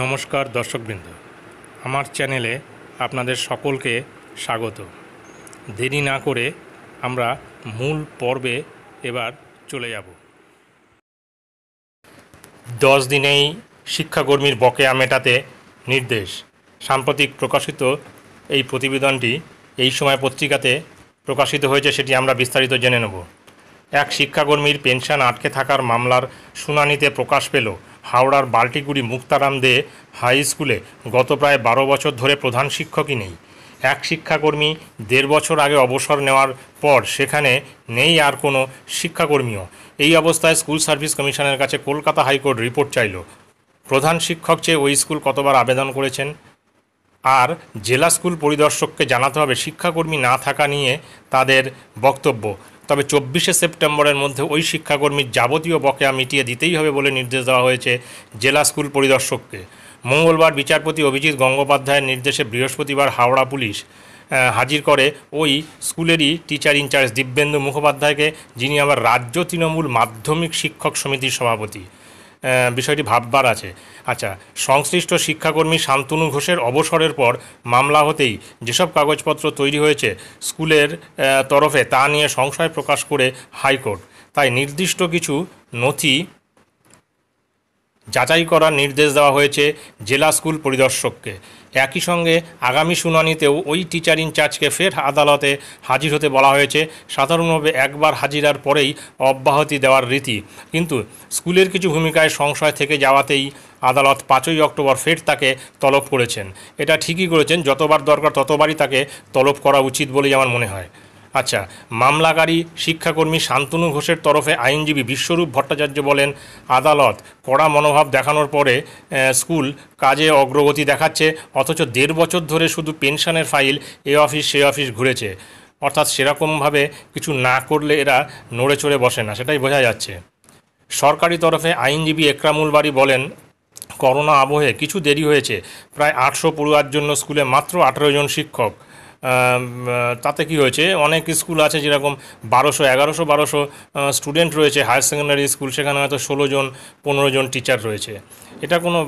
নমস্কার দর্শকবৃন্দ আমার চ্যানেলে আপনাদের সকলকে স্বাগত দেরি না করে আমরা মূল পর্বে এবার চলে যাব দশ দিনেই শিক্ষাকর্মীর বকেয়া মেটাতে নির্দেশ সাম্প্রতিক প্রকাশিত এই প্রতিবেদনটি এই সময় পত্রিকাতে প্রকাশিত হয়েছে সেটি আমরা বিস্তারিত জেনে নেব এক শিক্ষাকর্মীর পেনশন আটকে থাকার মামলার শুনানিতে প্রকাশ পেল হাওড়ার বাল্টিগুড়ি মুক্তারাম দে হাই স্কুলে গত প্রায় বারো বছর ধরে প্রধান শিক্ষকই নেই এক শিক্ষাকর্মী দেড় বছর আগে অবসর নেওয়ার পর সেখানে নেই আর কোনো শিক্ষাকর্মীও এই অবস্থায় স্কুল সার্ভিস কমিশনের কাছে কলকাতা হাইকোর্ট রিপোর্ট চাইল প্রধান শিক্ষক চেয়ে ওই স্কুল কতবার আবেদন করেছেন আর জেলা স্কুল পরিদর্শককে জানাতে হবে শিক্ষাকর্মী না থাকা নিয়ে তাদের বক্তব্য তবে চব্বিশে সেপ্টেম্বরের মধ্যে ওই শিক্ষাকর্মীর যাবতীয় বকেয়া মিটিয়ে দিতেই হবে বলে নির্দেশ দেওয়া হয়েছে জেলা স্কুল পরিদর্শককে মঙ্গলবার বিচারপতি অভিজিৎ গঙ্গোপাধ্যায়ের নির্দেশে বৃহস্পতিবার হাওড়া পুলিশ হাজির করে ওই স্কুলেরই টিচার ইনচার্জ দিব্যেন্দু মুখোপাধ্যায়কে যিনি আবার রাজ্য তৃণমূল মাধ্যমিক শিক্ষক সমিতির সভাপতি বিষয়টি ভাববার আছে আচ্ছা সংশ্লিষ্ট শিক্ষাকর্মী শান্তনু ঘোষের অবসরের পর মামলা হতেই যেসব কাগজপত্র তৈরি হয়েছে স্কুলের তরফে তা নিয়ে সংশয় প্রকাশ করে হাইকোর্ট তাই নির্দিষ্ট কিছু নথি যাচাই করার নির্দেশ দেওয়া হয়েছে জেলা স্কুল পরিদর্শককে একই সঙ্গে আগামী শুনানিতেও ওই টিচার ইনচার্জকে ফের আদালতে হাজির হতে বলা হয়েছে সাধারণভাবে একবার হাজিরার পরেই অব্যাহতি দেওয়ার রীতি কিন্তু স্কুলের কিছু ভূমিকায় সংশয় থেকে যাওয়াতেই আদালত পাঁচই অক্টোবর ফের তাকে তলব করেছেন এটা ঠিকই করেছেন যতবার দরকার ততবারই তাকে তলব করা উচিত বলেই আমার মনে হয় আচ্ছা মামলাকারী শিক্ষাকর্মী শান্তনু ঘোষের তরফে আইনজীবী বিশ্বরূপ ভট্টাচার্য বলেন আদালত কড়া মনোভাব দেখানোর পরে স্কুল কাজে অগ্রগতি দেখাচ্ছে অথচ দেড় বছর ধরে শুধু পেনশনের ফাইল এ অফিস সে অফিস ঘুরেছে অর্থাৎ সেরকমভাবে কিছু না করলে এরা নড়ে চড়ে বসে না সেটাই বোঝা যাচ্ছে সরকারি তরফে আইনজীবী একরামুল বাড়ি বলেন করোনা আবহে কিছু দেরি হয়েছে প্রায় আটশো পড়ুয়ার জন্য স্কুলে মাত্র আঠেরো জন শিক্ষক তাতে কি হয়েছে অনেক স্কুল আছে যেরকম বারোশো এগারোশো বারোশো স্টুডেন্ট রয়েছে হায়ার সেকেন্ডারি স্কুল সেখানে হয়তো ষোলো জন পনেরো জন টিচার রয়েছে এটা কোনো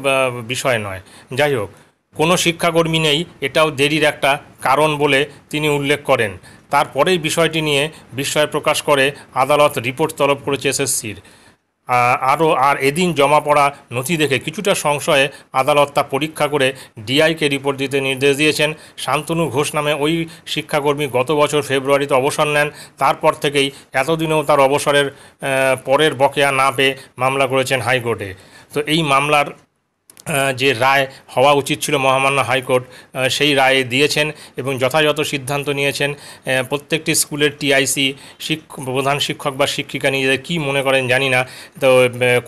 বিষয় নয় যাই হোক কোনো শিক্ষাকর্মী নেই এটাও দেরির একটা কারণ বলে তিনি উল্লেখ করেন তারপরেই বিষয়টি নিয়ে বিস্ময় প্রকাশ করে আদালত রিপোর্ট তলব করেছে এসএসসির আরও আর এদিন জমা পড়া নথি দেখে কিছুটা সংশয়ে আদালত তা পরীক্ষা করে ডিআইকে রিপোর্ট দিতে নির্দেশ দিয়েছেন শান্তনু ঘোষ নামে ওই শিক্ষাকর্মী গত বছর ফেব্রুয়ারিতে অবসর নেন তারপর থেকেই এতদিনেও তার অবসরের পরের বকেয়া না পেয়ে মামলা করেছেন হাইকোর্টে তো এই মামলার যে রায় হওয়া উচিত ছিল মহামান্য হাইকোর্ট সেই রায় দিয়েছেন এবং যথাযথ সিদ্ধান্ত নিয়েছেন প্রত্যেকটি স্কুলের টিআইসি প্রধান শিক্ষক বা শিক্ষিকা নিজেদের কী মনে করেন জানি না তো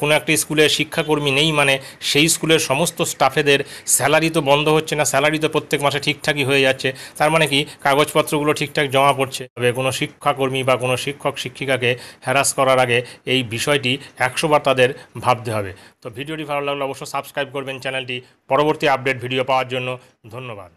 কোনো একটি স্কুলে শিক্ষাকর্মী নেই মানে সেই স্কুলের সমস্ত স্টাফেদের স্যালারি তো বন্ধ হচ্ছে না স্যালারি তো প্রত্যেক মাসে ঠিকঠাকই হয়ে যাচ্ছে তার মানে কি কাগজপত্রগুলো ঠিকঠাক জমা পড়ছে তবে কোনো শিক্ষাকর্মী বা কোনো শিক্ষক শিক্ষিকাকে হ্যারাস করার আগে এই বিষয়টি একশোবার তাদের ভাবতে হবে তো ভিডিওটি ভালো লাগলে অবশ্যই সাবস্ক্রাইব করবে করবেন চ্যানেলটি পরবর্তী আপডেট ভিডিও পাওয়ার জন্য ধন্যবাদ